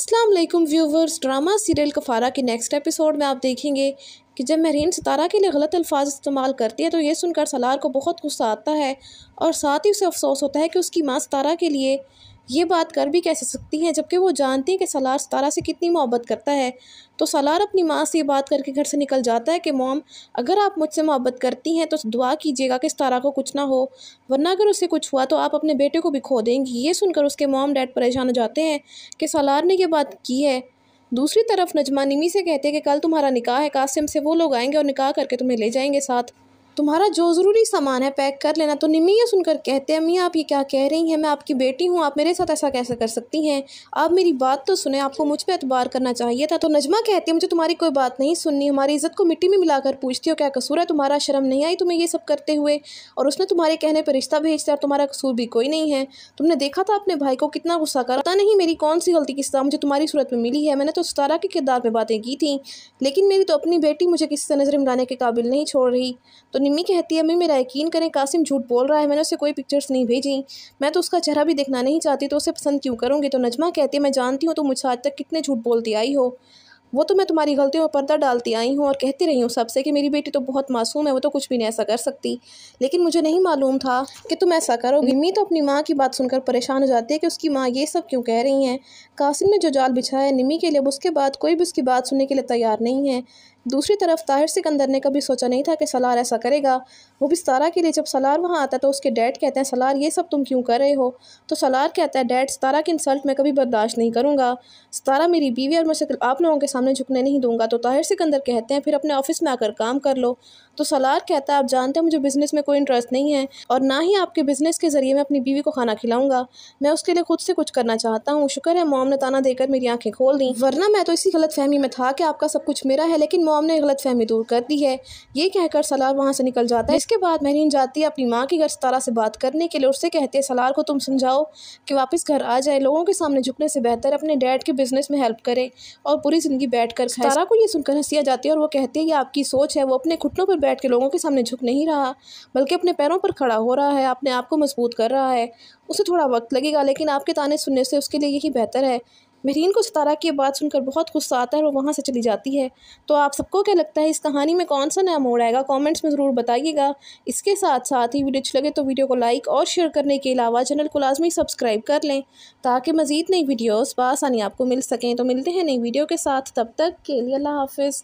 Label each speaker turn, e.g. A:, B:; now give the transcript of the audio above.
A: Aslam viewers drama serial Kaffara के next episode में आप देखेंगे कि जब महरीन सितारा के लिए गलत अल्फाज इस्तेमाल करती है तो ये सुनकर सलार को बहुत गुस्सा आता है और साथ ही उसे अफसोस होता है कि उसकी माँ सितारा के लिए ये बात कर भी कैसे सकती हैं जबकि वो जानती हैं कि सलार सतारा से कितनी मोहब्बत करता है तो सलार अपनी माँ से ये बात करके घर से निकल जाता है कि मोम अगर आप मुझसे मोहब्बत करती हैं तो दुआ कीजिएगा कि सतारा को कुछ ना हो वरना अगर उससे कुछ हुआ तो आप अपने बेटे को भी खो देंगी ये सुनकर उसके मोम डैड परेशान हो जाते हैं कि सलार ने यह बात की है दूसरी तरफ नजमा निमी से कहते हैं कि कल तुम्हारा निकाह है कासिम से वो लोग आएंगे और निकाह करके तुम्हें ले जाएंगे साथ तुम्हारा जो ज़रूरी सामान है पैक कर लेना तो निमिया सुनकर कहते हैं अम्मी आप ये क्या कह रही हैं मैं आपकी बेटी हूँ आप मेरे साथ ऐसा कैसे कर सकती हैं आप मेरी बात तो सुने आपको मुझ पर एतबार करना चाहिए था तो नजमा कहती है मुझे तुम्हारी कोई बात नहीं सुननी हमारी इज्जत को मिट्टी में मिलाकर पूछती हो क्या कसूर है तुम्हारा शर्म नहीं आई तुम्हें ये सब करते हुए और उसने तुम्हारे कहने पर रिश्ता भेज दिया और तुम्हारा कसूर भी कोई नहीं है तुमने देखा था अपने भाई को कितना गुस्सा कर पता नहीं मेरी कौन सी गलती किस्सा मुझे तुम्हारी सूरत में मिली है मैंने तो सतारा के किरदार पर बातें की थी लेकिन मेरी तो अपनी बेटी मुझे किसी से नज़र मिलाने के काबिल नहीं छोड़ रही तो रिमी कहती है अम्मी मेरा यकीन करें कासिम झूठ बोल रहा है मैंने उसे कोई पिक्चर्स नहीं भेजी मैं तो उसका चेहरा भी देखना नहीं चाहती तो उसे पसंद क्यों करूँगी तो नजमा कहती है मैं जानती हूँ तो मुझे आज तक कितने झूठ बोलती आई हो वो तो मैं तुम्हारी गलतियों पर पर्दा डालती आई हूँ और कहती रही हूँ सबसे कि मेरी बेटी तो बहुत मासूम है वो तो कुछ भी नहीं ऐसा कर सकती लेकिन मुझे नहीं मालूम था कि तुम ऐसा करो मम्मी तो अपनी माँ की बात सुनकर परेशान हो जाती है कि उसकी माँ ये सब क्यों कह रही हैं कासिम ने जो जाल बिछाया है निमी के लिए उसके बाद कोई भी उसकी बात सुनने के लिए तैयार नहीं है दूसरी तरफ ताहिर सिकंदर ने कभी सोचा नहीं था कि सलार ऐसा करेगा वो भी सतारा के लिए जब सलार वहाँ आता है तो उसके डैड कहते हैं सलार ये सब तुम क्यों कर रहे हो तो सलार कहता है डैड सतारा की इंसल्ट मैं कभी बर्दाश्त नहीं करूँगा सतारा मेरी बीवी और मुझसे आप लोगों के साथ सामने झुकने नहीं दूंगा तो ताहिर सिकंदर कहते हैं फिर अपने ऑफिस में आकर काम कर लो तो सलार कहता है आप जानते हैं मुझे बिज़नेस में कोई इंटरेस्ट नहीं है और ना ही आपके बिज़नेस के ज़रिए मैं अपनी बीवी को खाना खिलाऊंगा मैं उसके लिए खुद से कुछ करना चाहता हूँ शुक्र है मोम ने ताना देकर मेरी आंखें खोल दी वरना मैं तो इसी गलत फहमी में था कि आपका सब कुछ मेरा है लेकिन मोम ने गलत फहमी दूर कर दी है ये कहकर सलार वहाँ से निकल जाता है इसके बाद महरीन जाती है अपनी माँ के घर सतारा से बात करने के लिए उससे कहती है सलार को तुम समझाओ कि वापस घर आ जाए लोगों के सामने झुकने से बेहतर अपने डैड के बिज़नेस में हेल्प करे और पूरी ज़िंदगी बैठ कर खाए सारा को ये सुनकर हंसी आ जाती है और वो कहती है ये आपकी सोच है वो अपने घुटनों पर बैठ के लोगों के सामने झुक नहीं रहा बल्कि अपने पैरों पर खड़ा हो रहा है अपने आप को मजबूत कर रहा है उसे थोड़ा वक्त लगेगा लेकिन आपके ताने सुनने से उसके लिए यही बेहतर है महरीन को सितारा की बात सुनकर बहुत गुस्सा आता है और वो वहाँ से चली जाती है तो आप सबको क्या लगता है इस कहानी में कौन सा नया मोड़ आएगा कमेंट्स में ज़रूर बताइएगा इसके साथ साथ ही वीडियो अच्छी लगे तो वीडियो को लाइक और शेयर करने के अलावा चैनल को लाजमी सब्सक्राइब कर लें ताकि मज़ीद नई वीडियोज़ बसानी आपको मिल सकें तो मिलते हैं नई वीडियो के साथ तब तक के लिए अल्लाह हाफिज़